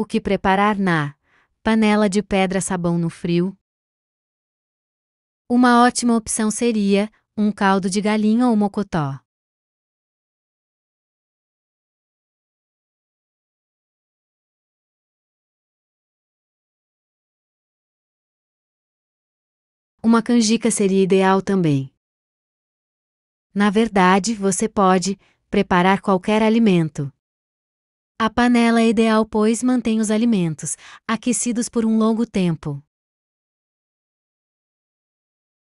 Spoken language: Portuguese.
o que preparar na panela de pedra sabão no frio? Uma ótima opção seria um caldo de galinha ou mocotó. Uma canjica seria ideal também. Na verdade, você pode preparar qualquer alimento. A panela é ideal pois mantém os alimentos aquecidos por um longo tempo.